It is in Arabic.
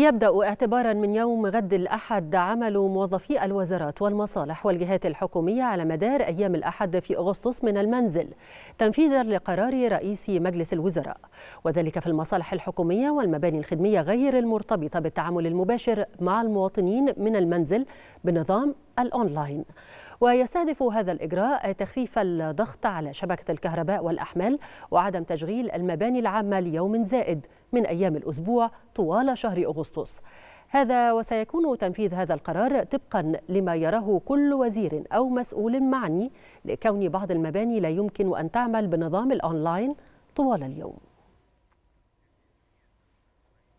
يبدأ اعتبارا من يوم غد الأحد عمل موظفي الوزارات والمصالح والجهات الحكومية على مدار أيام الأحد في أغسطس من المنزل تنفيذا لقرار رئيس مجلس الوزراء وذلك في المصالح الحكومية والمباني الخدمية غير المرتبطة بالتعامل المباشر مع المواطنين من المنزل بنظام الأونلاين ويستهدف هذا الإجراء تخفيف الضغط على شبكة الكهرباء والأحمال وعدم تشغيل المباني العامة ليوم زائد من أيام الأسبوع طوال شهر أغسطس هذا وسيكون تنفيذ هذا القرار طبقا لما يراه كل وزير أو مسؤول معني لكون بعض المباني لا يمكن أن تعمل بنظام الأونلاين طوال اليوم